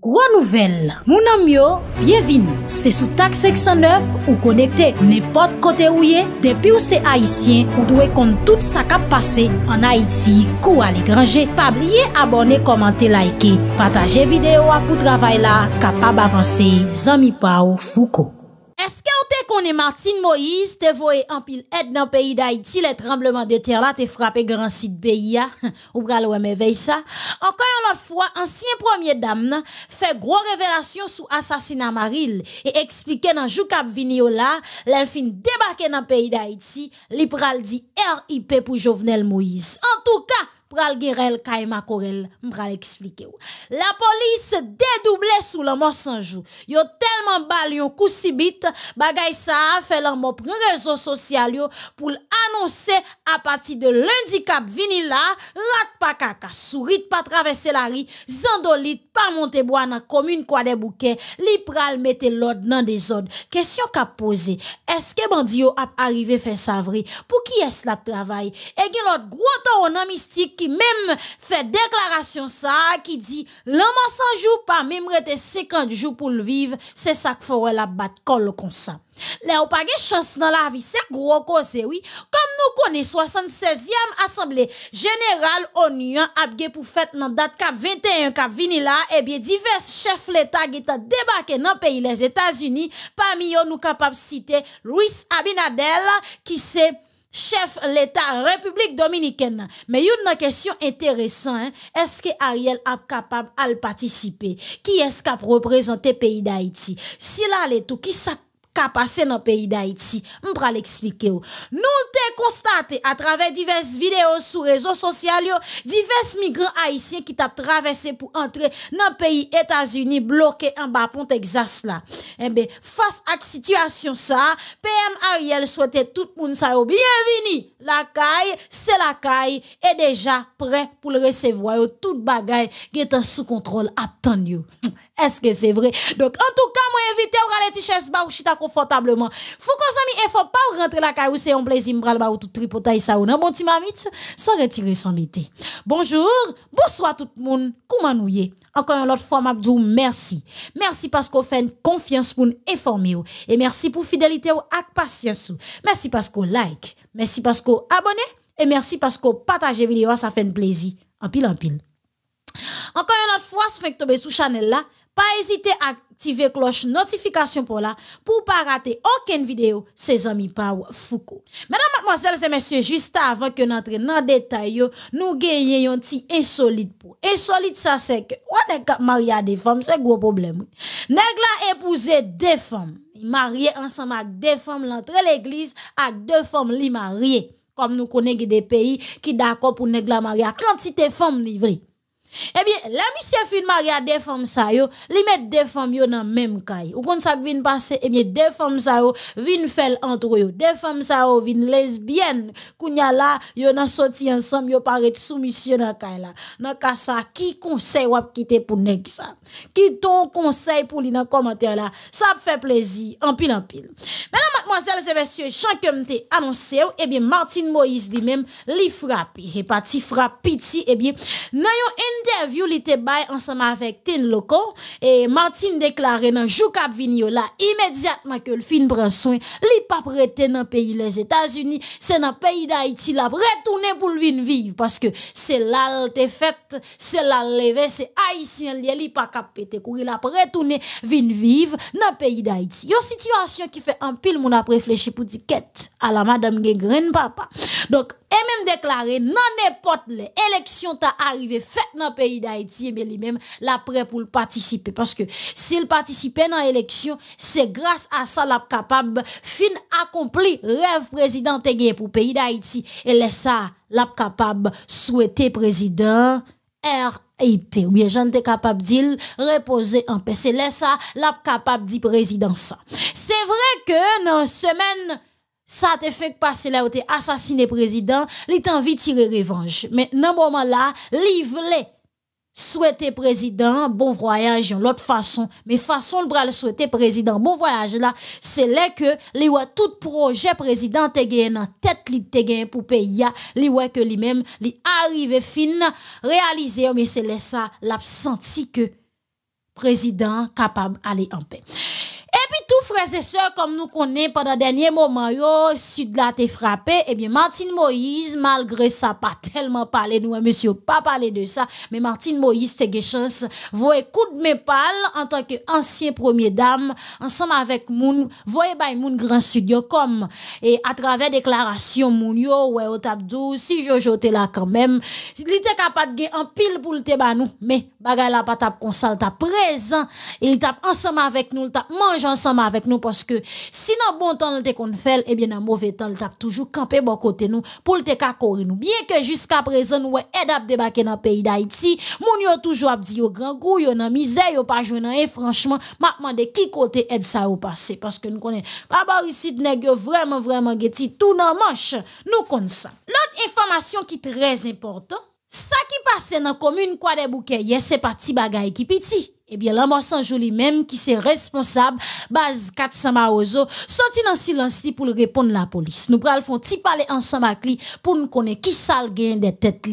Gwa nouvel, mounan myo, byevini, se sou tak 609 ou konekte ou ne pot kote ouye, depi ou se Haitien ou dwe kont tout sa kap pase an Haiti kou alekranje, pa blye abone komante laike, pataje videyo apou travay la, kapab avanse, zami pa ou fuko. qu'on est Martine Moïse, t'es voyé en pile aide dans le pays d'Haïti, les tremblements de terre là, t'es frappé grand site pays, hein. ou pral ouais, ça. Encore une autre fois, ancien premier dame, hein, fait gros révélation sur assassinat Maril, et expliqué dans Joukab Viniola l'elfine débarqué dans le pays d'Haïti, li pral dit RIP pour Jovenel Moïse. En tout cas, E la police dédoublée sous la mort sans y Yo tellement bal yon kousibit, bagay sa a fait la réseau social yo pour annoncer à partir de lundi cap vini là, rat pas kaka, sourit pas traverser la rue, zandolit pas monter bois dans commune quoi des bouquets, li pral mette l'ordre dans des ordres. Question qu'a posé, est-ce que bandi a arrivé faire ça Pour qui est-ce la travail? Et gen l'autre gros to mystique même fait déclaration ça, qui dit, l'homme sans jours pas, même rete 50 jours pour le vivre, c'est ça qu'il faut la battre comme ça. Là, on pas chance dans la vie, c'est gros cause, oui. Comme nous connaissons 76e Assemblée Générale ONU a pour fête dans date 21 qui vini là, et eh bien, divers chefs l'État qui ont débarqué dans le pays, les États-Unis, parmi eux, nous capables de citer Luis Abinadel, qui s'est chef l'État République dominicaine. Mais il y a une question intéressante. Hein. Est-ce que Ariel est capable de participer? Qui est-ce qui a représenté pays d'Haïti? Si là, les tout, qui ça qu'a passé dans le pays d'Haïti. Je l'expliquer. Nous te constaté à travers diverses vidéos sur les réseaux sociaux, diverses migrants haïtiens qui t'a traversé pour entrer dans le pays États-Unis bloqué en bas pont Texas. Eh ben, face à cette situation, ça, PM Ariel souhaitait tout le monde yo Bienvenue. La caille, c'est la caille. Et déjà prêt pour le recevoir. Tout bagaille qui est sous contrôle. attendu. Est-ce que c'est vrai? Donc, en tout cas, moi, invité à aller t-shirts où ou chita confortablement. Fou qu'on et faut pas rentrer la caille c'est un plaisir m'bral ba ou tout tripotaille ça ou non, bon petit mamite, sans retirer sans mété. Bonjour, bonsoir tout le monde, comment nous y Encore une autre fois, m'abdou, merci. Merci parce qu'on fait une confiance pour nous informer Et merci pour fidélité ou ak patience ou. Merci parce qu'on like. Merci parce qu'on abonnez Et merci parce qu'on partage vidéo, ça fait plaisir. En pile, en pile. Encore une autre fois, si vous tomber sous channel là, pas hésiter à activer cloche notification pour là, pour pas rater aucune vidéo, ses amis Pau Foucault. Mesdames, mademoiselles et messieurs, juste avant que entrions dans détail, nous gagnons un petit insolite pour. Insolite, ça c'est que, on est marié à des femmes, c'est gros problème. Nègla épousé deux femmes. Marié ensemble avec deux femmes, l'entrée l'église, avec deux femmes, li marié. Comme nous connaissons des pays qui d'accord pour nègla marié à quantité de femmes livrées eh bien la monsieur fin Maria a femmes sa yo, li met femmes yo nan même kay. Ou kon sa vin eh bien deux femmes sa yo, vin fel entre yo. femmes sa yo, vin lesbiennes, Kounya la, yo nan sorti ensemble yo paret soumission dans kay la. Nan kasa, ki conseil wap kite pour nèg ça Ki ton conseil pour li nan komantè la? Sa plaisir plaisir, pile en pile Mesdames, mademoiselles et messieurs, chan kem te anonsè yo, eh bien Martin Moïse li même li frappi. E pati petit, eh bien nan yon interview li te bay ensemble avec Tin Loco et Martin déclaré dans jou k'ap là immédiatement que le film prend soin, li pa prêté dans pays les États-Unis, c'est dans pays d'Haïti la retourner pour le vivre parce que c'est là te fait, c'est là levé, c'est haïtien li li pas k'ap pété courir la vin vivre dans pays d'Haïti. une situation qui fait un pile mon a réfléchi pour dire quête à la madame gren papa. Donc et même déclaré non n'importe les élections t'a arrivé fait dans pays d'Haïti, mais eh lui-même, la prêt pour participer. Parce que s'il participait dans l'élection, c'est grâce à ça l'a capable fin accompli rêve président pour pays d'Haïti. Et laisse ça l'a capable souhaiter président RIP oui, ou bien capable d'il reposer en paix. C'est ça, l'a capable dit président ça. C'est vrai que, dans semaine, ça te fait passer là où t'es assassiné président, envie de tirer revanche. Mais, dans moment là, l'y souhaiter président bon voyage l'autre façon mais façon de bral souhaiter président bon voyage là c'est là que li ouais tout projet président te gagné en tête li te pour pays li ouais que les même li arrivé fin réaliser mais c'est là ça l'a que président capable aller en paix et frères et sœurs, comme nous connaissons pendant dernier moment, yo, sud là t'es frappé, et eh bien, Martine Moïse, malgré ça, pas tellement parlé, nous, hein, monsieur, pas parlé de ça, mais Martine Moïse, t'es chance, Vous écoute mes en tant que ancien premier dame, ensemble avec moun, voyez Bay moun grand studio, comme, et à travers déclaration moun yo, ouais, au dou si Jojo t'es là quand même, il était capable de en pile pour le nous, mais, bagay la pas tap ta à présent, il tape ensemble avec nous, tape mange ensemble avec nous parce que si dans bon temps nous qu'on fait et eh bien dans mauvais temps on toujours campé bon côté nous pour le ka nous bien que jusqu'à présent nous aide à débarquer dans pays d'Haïti mon yo toujours a dit au grand goût yo dans misère yo pas dans et franchement m'a demandé qui côté aide ça au passé parce que nous connaissons papa ici de vraiment vraiment geti tout dans manche nous connaissons ça l'autre information qui est très important ça qui passe dans la commune quoi des bouquets c'est pas petit bagay qui petit eh bien, l'ambassan Jolie même, qui c'est responsable, base 400 sont sorti dans silence pour répondre la police. Nous parlons le parler ensemble avec lui, pour nous connaître qui le gain des têtes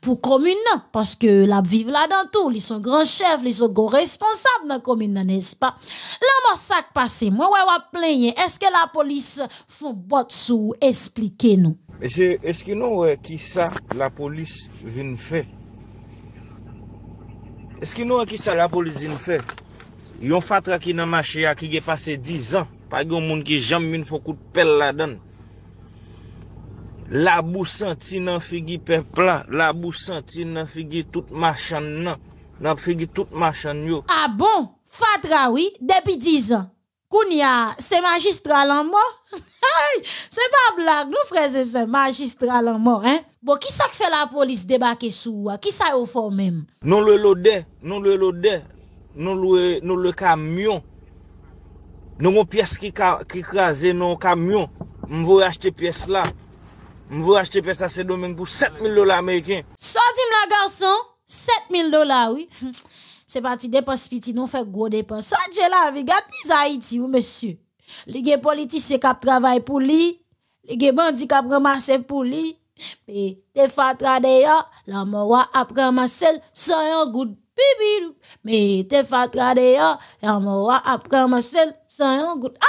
pour commune, parce que la vive là dans tout, ils sont grands chefs, ils sont grands responsables dans la commune, n'est-ce pas? L'ambassade passé, moi, ouais, ouais, plein, hein. est-ce que la police font botte sous, expliquez-nous. est-ce que nous, qui ça, la police vient faire? Eski nou an ki sa la polizi nou fe, yon fatra ki nan mache a ki ge pase 10 an, pa ge yon moun ki jam min fokout pel la dan, la bou senti nan figi pe plan, la bou senti nan figi tout machan nan, nan figi tout machan yo. A ah bon, fatra oui, depi 10 an. Kounia, c'est magistral en mort. c'est pas blague, nous frères et sœurs, magistral en mort, hein. Bon, qui ça fait la police débarquer sous Qui ça au fort même Nous le loder, nous le loder. nous le nous le camion. Nous mon pièce qui qui nous camions. camion. voulons acheter pièce là. Nous voulons acheter pièce là ce domaine pour 7000 dollars américains. Sorti la garçon, 7000 dollars oui. c'est parti dépenser petit non fait gros dépenses. ça j'ai la vie gâte plus Haïti ou monsieur les politiciens qui travaillent pour lui les bandits qui ramassent pour lui et des fatras d'ailleurs la mort après ramasser sans un goutte mais tu y a des gens qui ont commencé à faire des choses. Tu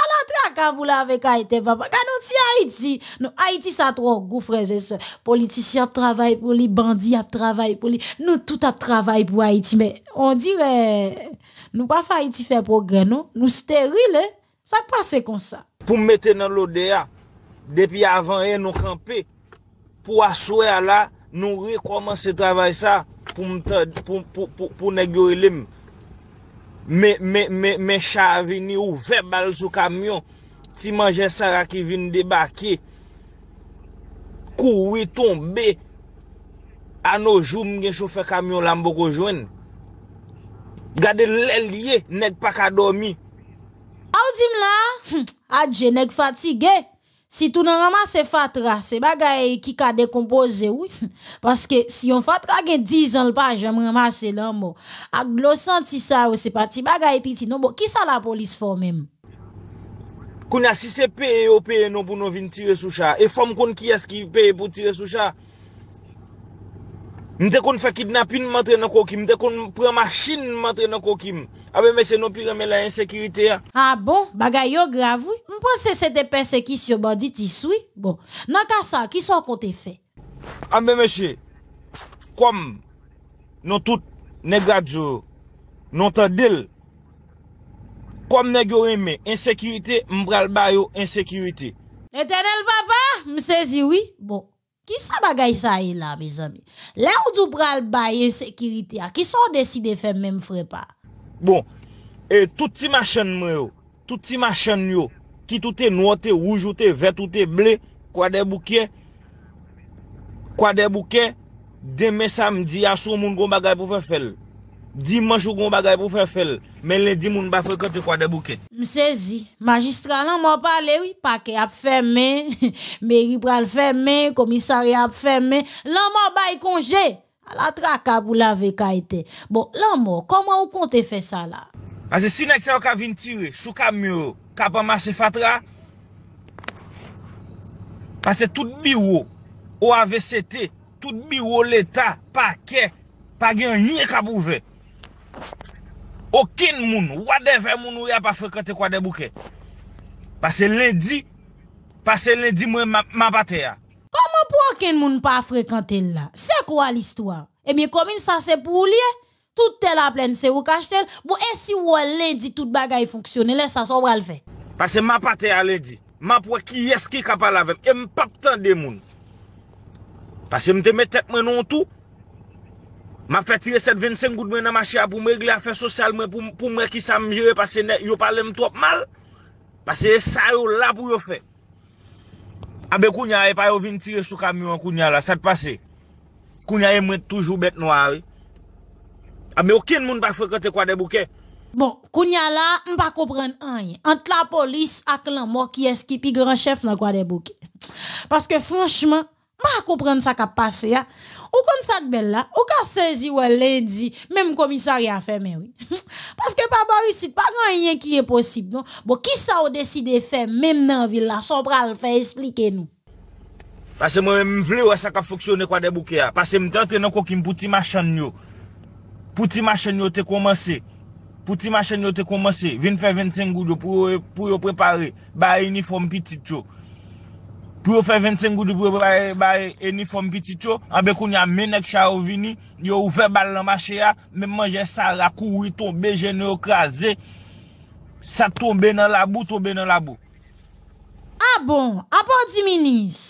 il y a des gens qui ont commencé à faire des choses. Parce Haïti. Haïti, a trop de choses. Les politiciens travaillent pour lui. Les bandits travaillent pour lui. Nous, tout le monde pour Haïti. Mais on dirait, nous ne faisons pas faire des choses. Nous sommes stériles. Hein? Ça ne passe pas comme ça. Pour mettre dans l'ODA, depuis avant, nous sommes campés. Pour assurer à nous, nous avons commencé à travailler ça. pou mte, pou, pou, pou, pou, pou ne gyorilim. Me, me, me, me, me, me chavini ou vebal sou kamyon, ti manje sara ki vin debake, kou witon be, anou joum gen choufe kamyon lamboko jwen. Gade lel ye, nek pakadomi. A ou zim la, hm, adje nek fatige. Si tou nan ramase fatra, se bagay ki ka dekompoze ou, paske si yon fatra gen dizan l pa, jaman ramase lan mou. Ak glosan ti sa ou, se pati bagay pi ti nan mou. Ki sa la polis fò mèm? Kou na si se pe ou pe nou pou nou vin tire sou chan? E fòm kon ki as ki pe pou tire sou chan? Mwen te kon fè kidnapin mwen tre nan kokim, mwen te kon prema chin mwen tre nan kokim. A be mè se nou piremè la insekiritè ya. A bon, bagay yo gravou. Mwen pon se se te persekis yo bandi ti soui. Bon, nan ka sa, ki son kon te fè? A be mè se, koum nou tout negadjou, nou ta del. Koum negorime, insekiritè, mwen pral bayo, insekiritè. Etenel baba, mwen se ziwi, bon. Ki sa bagay sa yi e la, mi zami? La ou djou pral baye sekiriti ya? Ki sa ou deside fe menm frepa? Bon, e touti masyan mwen yo, touti masyan yo, ki touti nouote, oujoute, vetoute, ble, kwa de bouke, kwa de bouke, deme samdi, aso moun gom bagay pou fe fel. Dimanche ou kon bagay pou fè fèl, men lè di moun bè fè kote kwa de boukè. Mse zi, magistra nan mò pale wè, pake ap fè mè, mè ribral fè mè, komisari ap fè mè, nan mò bay konjè, alat raka pou lave kaitè. Bon, nan mò, koman ou konte fè sa la? Pase sinek se wè ka vin tire, sou ka myo, kapa mase fatra. Pase tout biwo, ou avc tè, tout biwo l'eta, pake, page yon yon ka pou vè. Okin moun wade ve moun ou ya pa frekante kwa de bouke Pase ledi, pase ledi mwen mapate ya Koman pou okin moun pa frekante la? Se kwa l'istwa? Emi komin sa se pou liye? Tout tel ap lenn se ou kache tel Bo esi wou ledi tout bagay foksyone Lè sa sombra l ve Pase mapate ya ledi Mapwe ki yes ki kapal avem Emi pak tan de moun Pase mte metet mwen ontou Ma fè tire 7-25 gout mè nan ma chia pou mè glè a fè sosal mè pou mè ki sa mjè, pasè yo pale m trop mal, pasè yo sa yo la pou yo fè. A ah, be kounya e pa yo vin tire sou kamyon kounya la, sa te pase? Kounya e mwè toujou bèt noari. A be ou ken moun pa fè kote kwa de bouke? Bon, kounya la, m pa kou pren anye. Ante la polis ak lan mò ki eski pi gran chèf nan kwa de bouke. Paske fè chman, Ma a komprende sa ka pase ya, ou kon sa kbella, ou ka sezi wè lèndi, mèm komisari a fè mè wè. Paske pa barisit, pa gran yè ki yè posib non, bo ki sa ou deside fè mèm nan vile la, son pral fè esplike nou. Paske mèm vile wè sa ka foksyone kwa debouke ya, paske mèm tante nan kokim pouti mashen yo, pouti mashen yo te komanse, pouti mashen yo te komanse, vin fè 25 goud yo pou yo prepare, bayi ni fòm pitit yo. Bwè ou fè 25 goudi bwè baye, baye, eni fòm pitit yo, anbe koun ya menèk chan ou vini, yo ou fè balan mwache ya, men mwen jè sa rakou, ou yi ton bè, jè nou krasè, sa ton bè nan labou, ton bè nan labou. A ah bon, a bon di minis.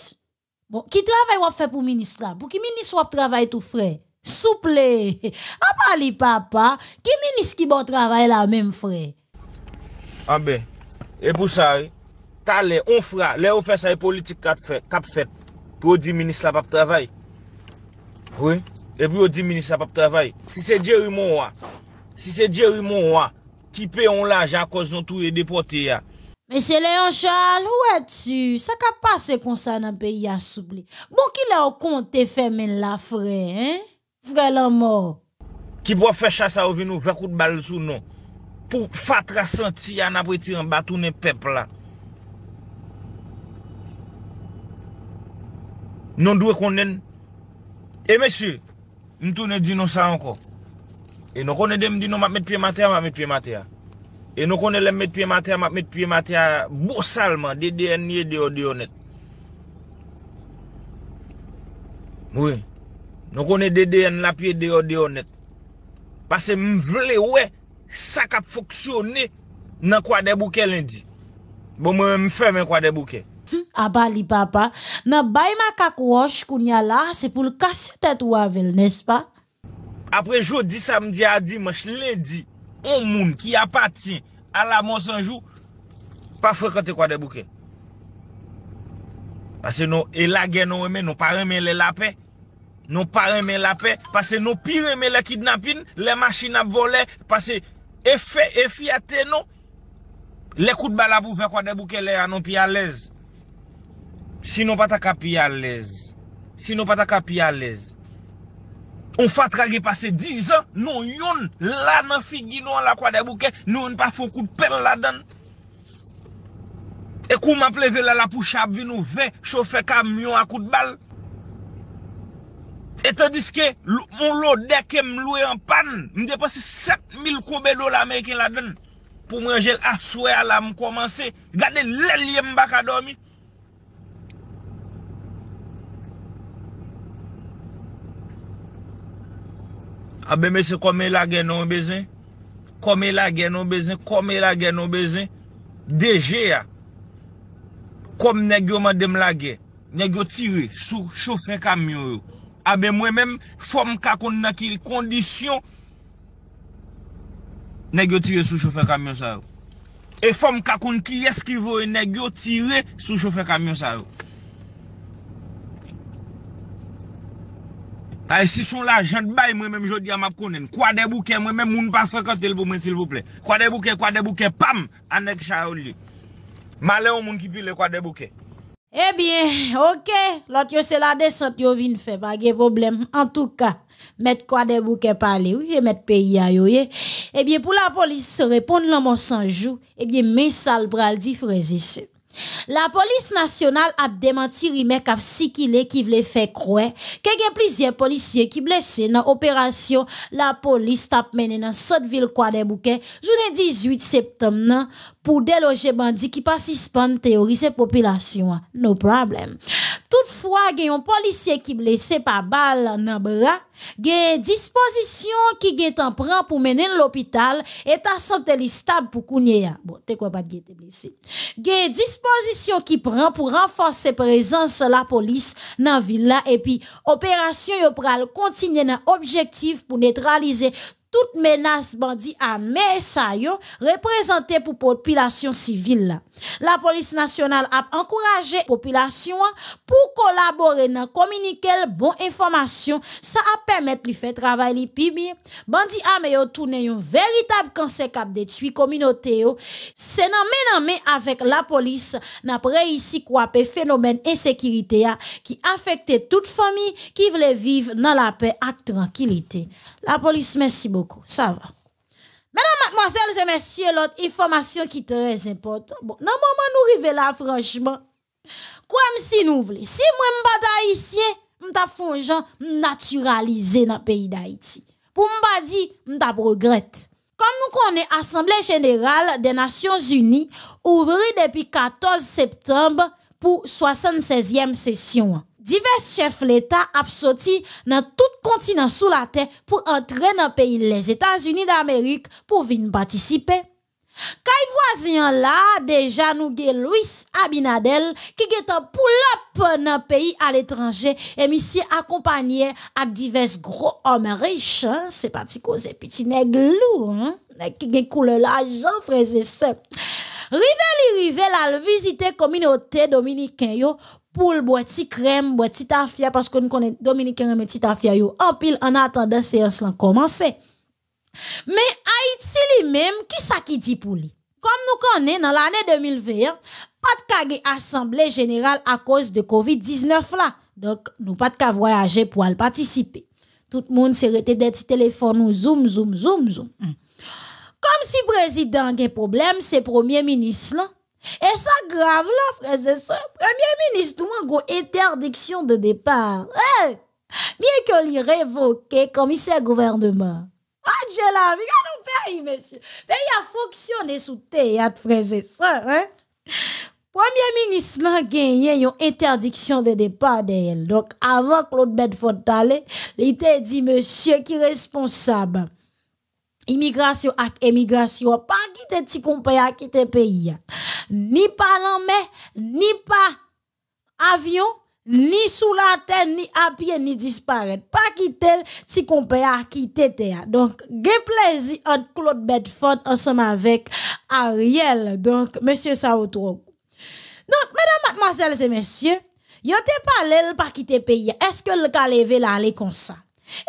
Bon, ki travè wap fè pou minis la, pou ki minis wap travè tou frè. Souple. A bon li papa, ki minis ki bò bon travè la men frè. A ben, e pou sa e, Ta le, on fra, le ou fe sa e politik kap fet Pou ou di minis la pap travay Oui E pou ou di minis la pap travay Si se djeri moun wwa Si se djeri moun wwa Ki pe yon la jan kouz nou touye depote ya Mese le yon chal, ou e tu Sa ka pase kon sa nan pe yon soubli Bon ki la ou kont te femen la fre Vre lan mou Ki pou ou fe chasa ou vi nou Vekout bal sou nou Pou fatra senti ya nan pe ti Yon batounen pepla Non dwe konnen, e mesye, mtou ne djinon sa anko. E non konnen dem djinon map met piye matya, map met piye matya. E non konnen lem met piye matya, map met piye matya, bousalman, ddn niye deyo deyonet. Mwen, non konnen ddn la piye deyo deyonet. Pase m vle we, sa ka foksyone nan kwa debouke lendi. Bon mwen m fè men kwa debouke. Aba li papa, nan bay ma kakou wosh kou nyala se pou l kase tete wavil nespa? Apre jodi, samdi, adi, mwesh, ledi, on moun ki apatin ala mons anjou pa frekote kwa de bouke. Pase nou elage nou eme, nou pareme le lape, nou pareme lape, pase nou pi reme le kidnapin, le mashina bole, pase efe, efe ate nou, le kout bala pou fe kwa de bouke le anon pi alez. Sinon pa ta kapi ya lez. Sinon pa ta kapi ya lez. On fat kage pase 10 an, non yon. La nan figi nou an la kwa de bouke, nou an pa fon kout pel la den. E kouman ple ve la la pou chab vi nou ve, chofe kamyon akout bal. E tè diske, moun lo deke m loue an pan. M depase 7000 koube do la meyke la den. Pou mwen jel aswe ala m komanse. Gade lèl yem baka do mi. Abè mè se komè lage nou bezè, komè lage nou bezè, komè lage nou bezè, deje ya, komè negyo madèm lage, negyo tire sou choufè kamyon yo. Abè ah, mè mèm fòm kakoun nakil kondisyon, negyo tire sou choufè kamyon sa yo. E fòm kakoun ki eskivoye negyo tire sou choufè kamyon sa yo. Si son la jante bay mwen menm jodi a map konen, kwa de bouke mwen menm moun pa frekans del pou men sil vouple. Kwa de bouke, kwa de bouke, pam, anek chan yon li. Male yon moun ki pile kwa de bouke. Ebyen, okey, lot yo se la desante yo vin fe bagye problem. En touka, met kwa de bouke pale ouye, met peyi a yoye. Ebyen, pou la polis se repon loman sanjou, ebyen, eh men sal pral di freziseb. La police nationale a démenti rimek a qui voulait faire croire qu'il y a plusieurs policiers qui blessés dans l'opération « la police tap mené dans cette ville quoi des bouquets 18 septembre pour déloger bandits qui participent théoriser population. No problem. Toutefois, il y a un policier qui blessé par balle dans bras, il disposition qui est en prend pour mener l'hôpital et ta santé stable pour kounye Bon, t'es quoi pas de blessé. Il disposition qui prend pour renforcer présence la police dans ville et puis opération yo pral continuer dans objectif pour neutraliser toute menace bandit armée représentée yo représenté pour population civile la police nationale a encouragé population pour collaborer dans communiquer bon information ça a permettre de faire travail li bien bandit armé yo tourné un véritable cancer cap détruit communauté c'est nan main main avec la police n'a réussi quoi phénomène insécurité a qui affecte toute famille qui voulait vivre dans la paix et tranquillité la police merci beaucoup ça va. Mesdames, et messieurs, l'autre information qui est très importante. Bon, moment où nous arrivons là, franchement. Quoi, si nous voulons? Si moi, je pas haïtien, je fais gens naturalisé dans le pays d'Haïti. Pour me dire, je regrette. Comme nous connaissons l'Assemblée générale des Nations Unies, ouvrie depuis 14 septembre pour 76e session divers chefs d'État ont dans tout continent sous la terre pour entrer dans le pays les États-Unis d'Amérique pour venir participer. Kay voisin là, déjà nous gué Louis Abinadel, qui est un pull-up dans le pays à l'étranger, et monsieur accompagné à divers gros hommes riches, hein. c'est parti cause petit neglou, hein? qui gué l'argent, frère et sœurs. Rivelli Rivel a visité communauté dominicaine poule, boit crème, boit petit tafia, parce que nous connaissons Dominique mais petit en pile, en attendant séance, là, Mais Haïti lui-même, qui ça qui dit pour lui? Comme nous connaissons, dans l'année 2021, pas de cas assemblée générale à cause de COVID-19 là. Donc, nous pas de cas voyager pour participer. Tout le monde s'est arrêté d'être téléphone ou zoom, zoom, zoom, zoom. Comme si président a un problème, c'est premier ministre là. Et ça grave, la, premier Premier ministre, ministouan go interdiction de départ. que miye révoqué comme révoqué, commissaire gouvernement. Angela, ah, la, mi gade ou peyi, monsieur. Il a fonctionné sous théâtre, c'est ça. Hein. Premier ministre a gagné une interdiction de départ d'elle. Donc, avant Claude Bedford d'aller, il a dit, monsieur, qui est responsable? immigration et émigration, pas quitter petit compère, quitter pays. Ni par mais ni pas avion, ni sous la terre, ni à pied, ni disparaître. Pas quitter petit compère, quitter terre. Donc, gain plaisir entre Claude Bedford ensemble avec Ariel. Donc, monsieur trop. Donc, mesdames, mademoiselles et messieurs, je pas l'aile pas quitter pays. Est-ce que le cas l'a allé comme ça?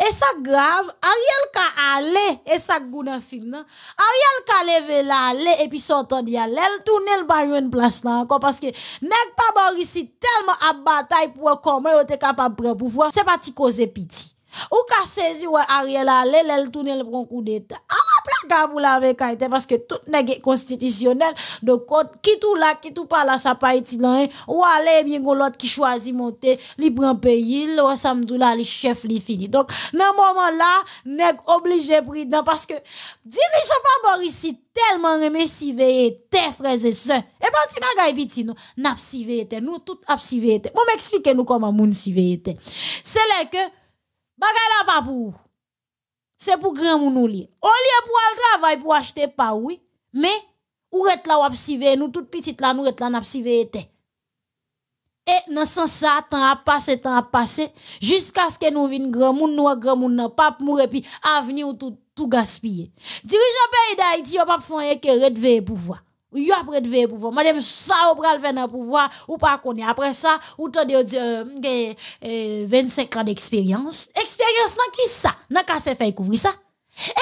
Et ça grave, Ariel ka allé et ça goûte dans film non? Ariel ka levé là et puis s'entendit, d'y elle tourner le bar une place encore parce que n'est pas ici tellement à bataille pour comment était capable prendre pouvoir, c'est pas parti causer pitié. Ou ka saisi ou Ariel allé elle tourne le grand coup d'état. Ah, plaga pour la avec parce que tout n'est constitutionnel. Donc, qui tout là, qui tout pas là, ça pas étudiant hein. Ou aller, eh bien, l'autre qui choisit monter, li prend pays, ou samedi là, li chef li fini. Donc, dans moment là, n'est obligé prudent parce que dirigeant pas Boris tellement remet si tes frères et sœurs. Eh ben, et pas ti bagay piti nous, n'a si nous tout ap si mon Bon m'explique nous comment moun si C'est là que bagay la pas c'est pour grand moun On Au lieu pour aller travail pour acheter pas oui, mais ou être là ou sivé nous toutes petite là nous être là n'a s'y été. Et dans sens ça temps a passé temps a passé jusqu'à ce que nous vinn grand moun nous grand moun n'a pas mourir puis avenir tout tout gaspiller. Dirigeant pays d'Haïti pape pas font que de pouvoir. Yo après de pour pouvoir. Madame, ça, ou pral faire dans pouvoir, ou pas connaître. Après ça, ou avez euh, 25 euh, euh, ans d'expérience. Expérience dans qui ça? Dans qu'à fait faire couvrir ça?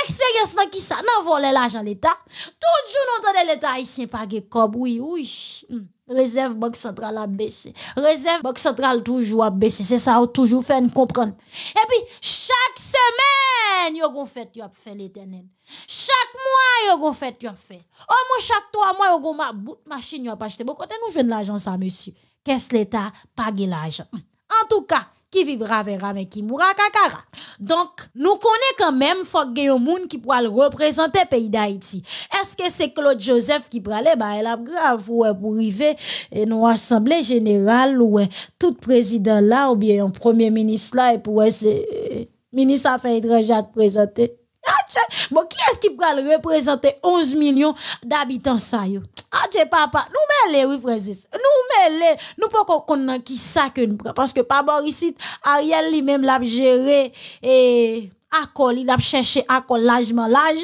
Expérience dans qui ça? Dans voler l'argent l'État? Tout jour, on l'État haïtien, pas de cob, oui, oui. Hmm. Réserve Banque Centrale a baissé. Réserve Banque Centrale toujours a baissé. C'est ça, on toujours fait nous comprendre. Et puis, chaque semaine, yon gon fait, as fait l'éternel. Chaque mois, yon gon fait, as fait. Au moins, chaque trois mois, yon gon ma bout machine, yon a acheté. Bon, quand nous de l'argent, ça, monsieur. Qu'est-ce l'État? pague l'argent. En tout cas, qui vivra verra mais qui mourra kakara. Donc, nous connaissons quand même faut que un qui pourra le représenter pays d'Haïti. Est-ce que c'est Claude Joseph qui pourra aller bah elle a grave pour arriver et l'Assemblée assemblée générale ou tout président là ou bien un premier ministre là et pour c'est euh, ministre affaires étrangères présenté. Ah, bon, qui est-ce qui pourra représenter 11 millions d'habitants ça yo? Ah, papa, nous les oui, frère. Nous Eh, nou pou konnen ki sa ke nou pre Paske pa bor isi Ariel li menm la bi jere eh, Akol, li la bi chenche akol Lajman laj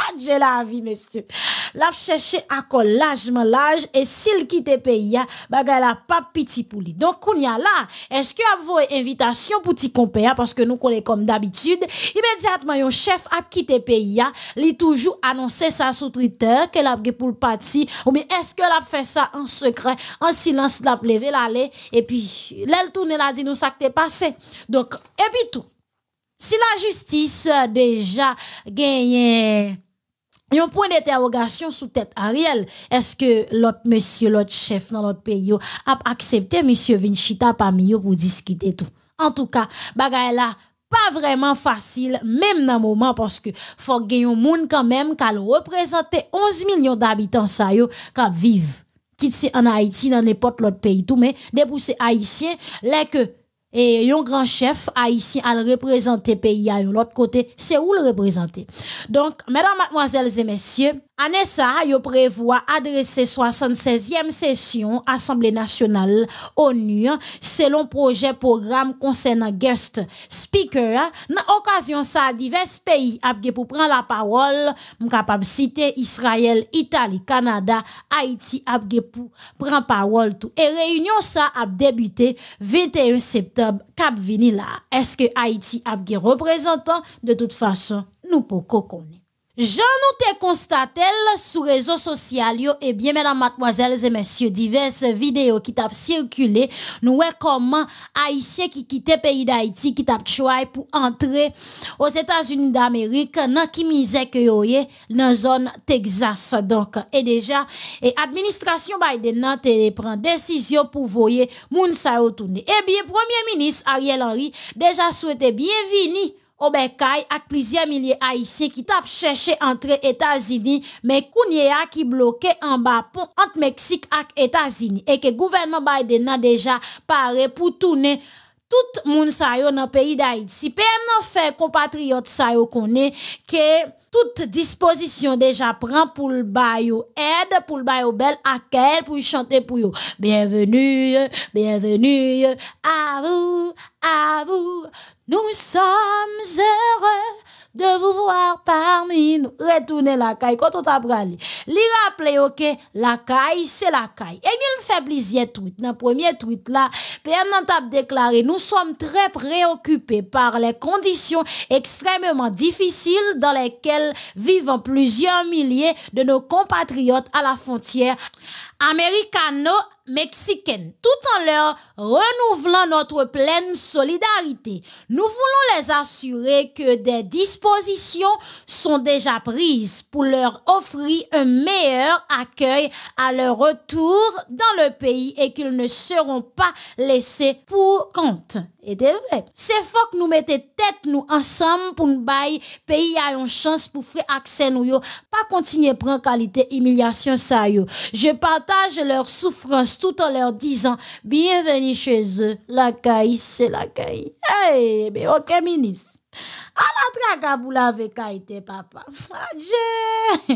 Ah, j'ai la vie, monsieur. La cherché à coller l'âge, et s'il quitte pays, bagay a pas petit pour Donc, on y a là, est-ce que vous vos invitation pour petit compère, parce que nous est comme d'habitude, immédiatement, yon chef a quitté pays, lui toujours annoncé ça sur Twitter, que l'a pour le parti, ou bien est-ce que a fait ça en secret, en silence, l'a levé l'aller, et puis, l'elle tourne l'a dit nous ça que passé. Donc, et puis tout. Si la justice euh, déjà gagne euh, un point d'interrogation sous tête Ariel, est-ce que l'autre monsieur, l'autre chef dans l'autre pays a accepté monsieur Vinchita parmi eux pour discuter tout? En tout cas, bagay là, pas vraiment facile, même dans moment, parce que faut gagner un monde quand même, qu'elle représente 11 millions d'habitants, ça yo, qui vivent. Quitte en Haïti, dans n'importe l'autre pays, tout, mais des haïtien, là que et un grand chef haïtien à le représenter pays à l'autre côté, c'est où le représenter. Donc, mesdames, mademoiselles et messieurs, Anessa ça, prévoit adresser 76e session Assemblée nationale ONU selon projet programme concernant guest speaker. Dans occasion ça, divers pays ont pour prendre la parole, capable citer Israël, Italie, Canada, Haïti ont pour prendre parole tout. Et réunion ça a débuté 21 septembre cap vini là. Est-ce que Haïti des représentant de toute façon nous pouvons connaître. Jean nous te konstatel sur réseaux sociaux et eh bien mesdames, mademoiselles messieurs, messieurs vidéos vidéos qui circulé, nous nou comment comment qui qui pays pays d'Haïti qui tap chouay pour entrer aux états unis d'Amérique, nan qui que que yo eh, dans nan zone Texas. Donc, et déjà, et administration Biden nan décision pour voir pou pour moun sa retourner. Eh bien, Premier Ministre Ariel Henry déjà souhaitait bienvenue, Obekay avec plusieurs milliers haïtiens qui tapent chercher entre États-Unis, mais Kounia qui bloquait en bas pont entre Mexique et États-Unis et que gouvernement Biden a déjà parlé pour tourner tout moun sa dans le pays d'Haïti. Si PM fait compatriote sa yo konne, Que toute disposition déjà prend pour le bayou aide, pour le bayo belle, accueil, pour chanter pour vous. Bienvenue, bienvenue, à vous, à vous. Nous sommes heureux de vous voir parmi nous. Retournez la caille. Quand on t'a l'Ira li rappelez, ok, la caille, c'est la caille. Et il fait plusieurs tweets. Dans le premier tweet là, PM déclaré, nous sommes très préoccupés par les conditions extrêmement difficiles dans lesquelles vivent plusieurs milliers de nos compatriotes à la frontière américano mexicaine, tout en leur renouvelant notre pleine solidarité. Nous voulons les assurer que des dispositions sont déjà prises pour leur offrir un meilleur accueil à leur retour dans le pays et qu'ils ne seront pas laissés pour compte. Et vrai, c'est fort que nous mettons tête nous ensemble pour nous bailler pays a une chance pour faire accès nous pas continuer prendre qualité humiliation ça yo. Je partage leur souffrance tout en leur disant Bienvenue chez eux, la caille, c'est la caille. Eh, mais ok, ministre. À la traque à boule avec Kaïté, papa. J'ai... Ah,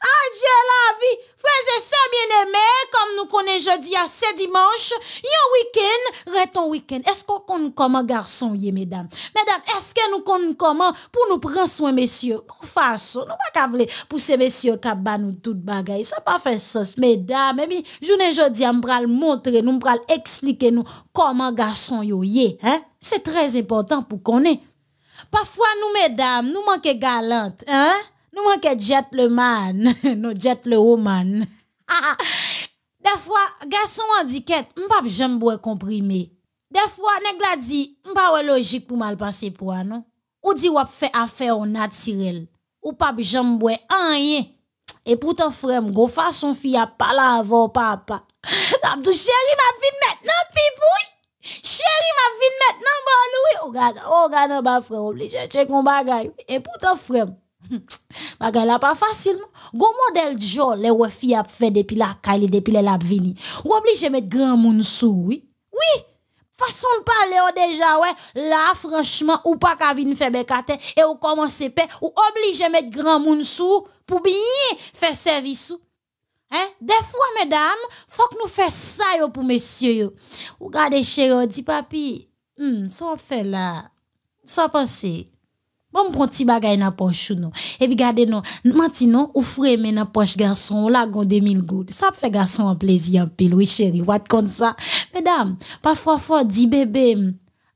Adieu la vie. Frères et bien-aimés, comme nous connaissons jeudi à ce dimanche, Un week-end, reton week-end. Est-ce qu'on compte comment garçon, est, mesdames? Mesdames, est-ce que nous compte comment pour nous prendre soin, messieurs? Qu'on fasse, nous pas qu'à pour ces messieurs qui ont nous toutes bagaille. Ça pas fait sens. Mesdames, Mais, je ne jeudi à montrer, nous expliquer nous comment garçon y est. hein? C'est très important pour qu'on Parfois, nous, mesdames, nous manquons galantes, hein? Nous manquons jet le nous jet le woman. Des fois, garçon handicap, m'pap j'aime boire comprimé. Des fois, nèg la dit, m'pa pas logique pour mal penser pour non. Ou dit ou fait affaire en naturel. Ou pap j'aime boire rien. Et pourtant frère, go façon fille a pas là avant papa. La dou chéri m'a vite maintenant pipouille. Chéri m'a vite maintenant bon Louis. Oh regarde, oh ba frère obligé check mon bagage. Et pourtant frère Hmm. bah la pas facile nou. modèle jo le we fi fait depuis la kay depuis la le lap vini. Ou oblige mettre grand moun sou, oui? Oui! Façon de parler oh, déjà ouais là franchement ou pas ka vin faire bekate et ou commence, paix ou obligé mettre grand monde sous pour bien faire service hein des fois mesdames faut que nous fassions ça yo pour messieurs yo ou gardez chez yo dit papi hmm ça fait là ça penser Bon, prend petit bagay dans poche non. Et puis gardez non, menti non, ou frère poche garçon la gon 2000 gouttes. Ça fait garçon un plaisir en pile, oui chérie, comme ça. Mesdames, parfois fort dit bébé,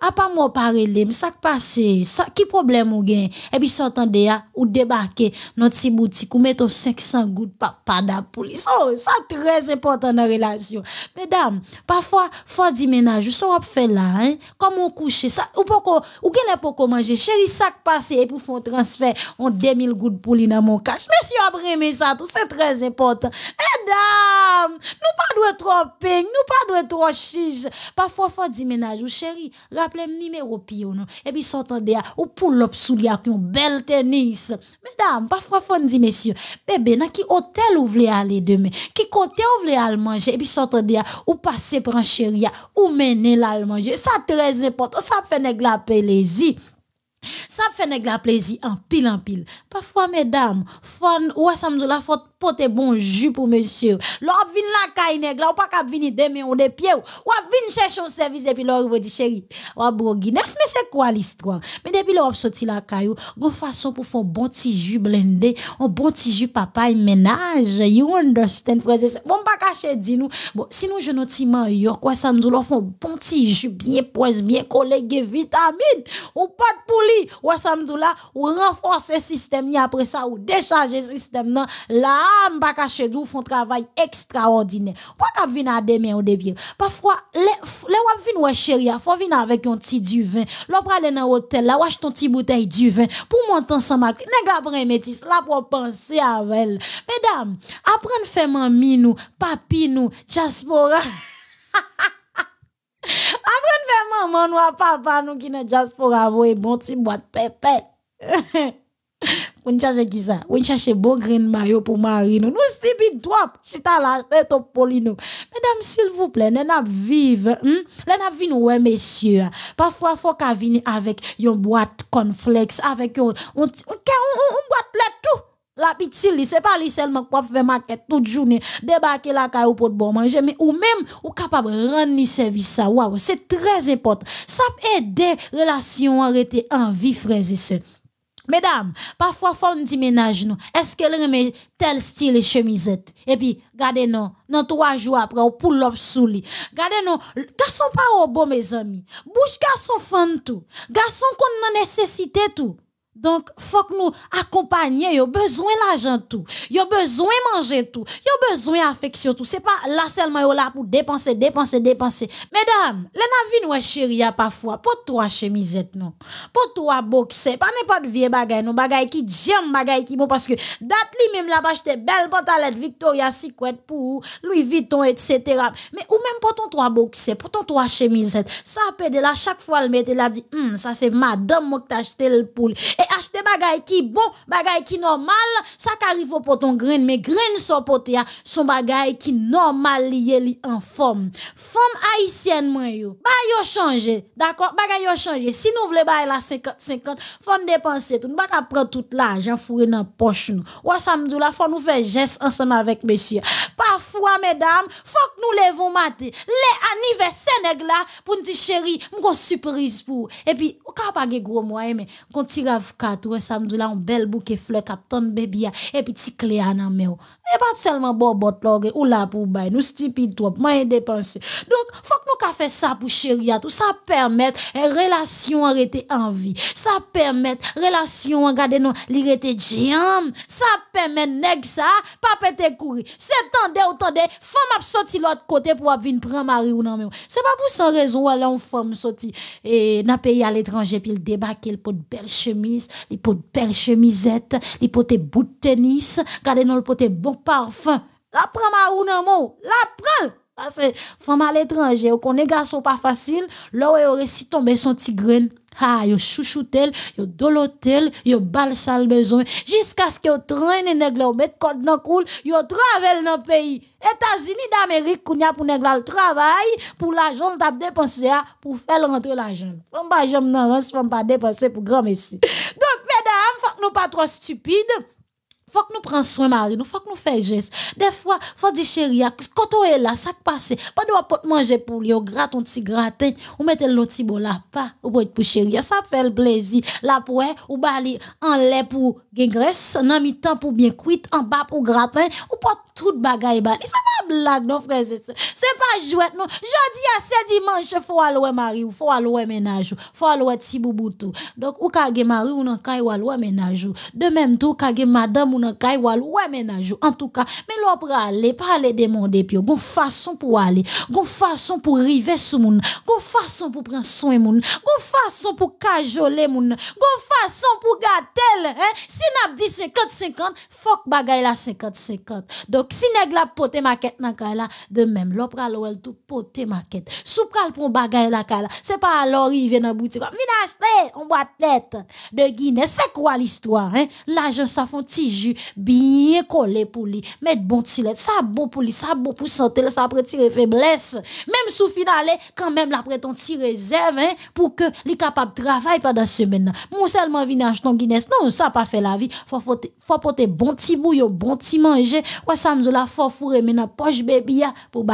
a pa les parelem, sak passé, passe, ki problème ou gen? puis e puis ya, ou débarque notre ti boutique. ou mettre 500 gouttes pa, pa da pou li. très oh, sa important dans relation, mesdames. Parfois, parfois, il faut ou sa wap fe la, hein? Ça, ou pourquoi sa, ou, poko, ou gen e poko manje, cheri et e pour faire un transfert, on 2000 gouttes pou li dans mon cash, Monsieur, ap ça sa tout, c'est très important. Mesdames! Nous, pas de trop ping, Nous, pas dwe trop chige Parfois, il di ou cheri, le numéro pio et puis s'entendez ou pour l'op sous li qui ont bel tennis mesdames parfois fon dit messieurs bébé dans qui hôtel vous voulez aller demain qui côté ou voulez aller manger et puis s'entendez ou passer pour un chéri ou mener manger ça très important ça fait nèg la ça fait nèg la plaisir en pile en pile. Parfois mesdames, fon ouais ça la faute porter bon jus pour monsieur. L'a vin la caille nèg, ou pas cap venir demain ou de pieds ou vin chercher un service et puis vous dit chéri, ou à mais c'est quoi l'histoire Mais depuis l'a sorti la caille, go façon pour faire bon petit jus blendé, un bon petit jus papaye ménage. You understand frère Bon pas cacher dit nous. Bon sinon je notiment yo quoi ça nous l'a font bon petit jus bien poisse bien collé vitamine ou pas de poulet pli, ou samdoula, ou renforcer système ni après ça, ou décharger système nan, la am cacher dou font travail extraordinaire. Pas kap vin à demain ou débire. Parfois, les, les wap vin ouais chéri, faut venir avec un petit du vin. L'op dans nan là, la acheter ton petit bouteille du vin, pour monter ensemble avec, nèg après métis, la pour penser avec elle. Mesdames, apprendre faire mamie nous, papi nous, diaspora. maman nous, a papa qui juste pour avoir bon ti boîte pepe. Pour chercher qui ça? Pour chercher bon green mayo pour Marie, nous. Nous stupide drop, chita la tête au polino. Mesdames, s'il vous plaît, hmm? nous n'a vivre, Nous n'a ouais messieurs. Parfois faut avec une boîte conflex avec une boîte là tout. La piti c'est pas lui seulement qu'on fait maquette toute journée, débarquer la caille pour bon manger, mais ou même, ou capable de rendre ni service ça, waouh, c'est très important. Ça aide relations arrêter en vie, frères et sœurs. Mesdames, parfois, femme dit ménage nous. Est-ce qu'elle remet tel style et chemisette? Et puis, gardez nous, dans trois jours après, on pull up sous lit. Gardez nous, garçon pas au bon, mes amis. Bouche garçon fan tout. Garçon qu'on a nécessité tout. Donc, faut que nous accompagnions. Ils besoin d'argent tout. Ils ont besoin manger tout. Ils besoin d'affection tout. C'est pas là seulement là pour dépenser, dépenser, dépenser. Mesdames, les navires nous chérie parfois. Pour toi chemisette non. Pour toi boxer. Pas n'importe vieux bagaille non. Bagaille qui j'aime bagaille qui bon parce que date lui même la acheté belle pantalette Victoria Secret pour Louis Vuitton etc. Mais ou même pour ton toi boxer, pour ton toi chemisette. Ça peut de là chaque fois le mette là dit, hum, ça c'est madame moi que t'as acheté le poule et acheter bagay qui bon, bagay qui normal, ça arrive au poton grain, mais grain so poté, hein, son bagay qui normal lié li en forme. Femme haïtienne, moi yo, ba yo changer, d'accord, bagay yo changer. Si nous voulons bay la 50-50, faut dépenser tout, nous pas prendre tout l'argent fourré dans poche nous. Ou samedi la faut nous faire geste ensemble avec monsieur. Parfois, mesdames, faut que nous levons matin, les anniversaires là, pour nous dire chérie, m'gon surprise pour. Et puis, ou ka pas gros moyen, mais, quand tire 4, ouais, samedi là, un bel bouquet fleur cap ton bébé, et petit clé à nan mais Et pas seulement bon bot log, ou là pour bail, nous stupide trop, moins dépensé Donc, faut que nous ka fait ça pour chéri tout ça permettre eh, relation arrêter en vie. Ça permet relation garder non, li rete jam. Ça permet nèg ça, pas pété courir. C'est tendez ou tendez, femme a sorti l'autre côté pour venir prendre mari ou non mais C'est pas pour sans raison là on femme sorti et n'a pays à l'étranger puis le débarquer pour de belles chemises les li pote belle chemisette, li e bout de tennis, gade non le pote bon parfum. La prend ma ou nan la prend! Parce que femme à l'étranger, ou qu'on est garçon pas facile, là est il réussi tomber son tigrène. Ha, yo chouchoutel, yo dolotel, yo bal sale besoin, jusqu'à ce que yo traîne les cordes met code dans elles yo dans le pays. États-Unis d'Amérique, y a pour nèg le travail, pour l'argent t'a dépensé ah, pour faire rentrer l'argent. Femme pas j'aime non, femme pas dépenser pour grand messi. Donc mesdames, faut nous pas trop stupides faut que nous prenions soin Marie, nous faut que nous fassions geste. Des fois, faut dire chérie, quand tu es là, ça passe. Pas de pas manger pour lui, on gratte un petit gratin, on met l'autre petit bon là pas, ou pour être pour chérie, ça fait le plaisir. Là pour ou bali en lait pour graisse, en mi-temps pour bien cuite, en bas pour gratin, ou pas toute bagaille bah. Ça va là, non, freze C'est pas jouet, non. Jodi a se dimanche faut aller mari ou, faut aller menaj ou, fwa alwe tibou boutou. Donc, ou kage mari ou nan kay ou menaj Ménage De même tout, kage madame ou nan kay ou menaj ménage. En cas, mais l'opra aller, rale, pale demande puis Gon façon pour aller, gon façon pour rive sous moun, gon façon pour prendre soin moun, gon façon pour cajoler moun, gon façon pour gâtel hein. Si na dit 50-50, fok bagay la 50-50. Donc si nèg la pote maquette, maquette de même l'opra elle tout poté maquette sou pral pour bagay la c'est pas alors arriver dans boutique mine acheter on boîte de Guinée c'est quoi l'histoire hein l'agent ça font petit jus bien collé pour lui mettre bon tilet ça bon pour lui ça bon pour santé ça après faiblesse même sous finale quand même la ton réserve hein, pour que les capable travail pendant semaine mon seulement vin acheter ton Guinness non ça pas fait la vie faut faut porter bon petit bouillon bon petit manger quoi ça me la mais poche bébé pour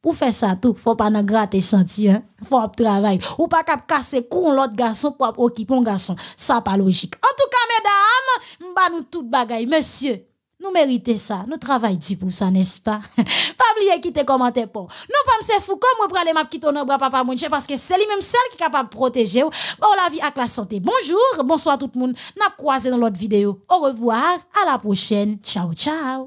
pour faire ça tout faut pas nan gratter senti hein faut travail ou pas cap casser con l'autre garçon pour occuper un garçon ça pas logique en tout cas mesdames m'ba nous toute bagaille monsieur nous méritons ça. Nous travaillons du pour ça, n'est-ce pas? pas oublier quitter commenter pas. Nous pas me fou comme moi les m'a quitter papa cher, parce que c'est lui-même celle qui est capable de protéger bon la vie avec la santé. Bonjour, bonsoir tout le monde. N'a croisé dans l'autre vidéo. Au revoir, à la prochaine. Ciao ciao.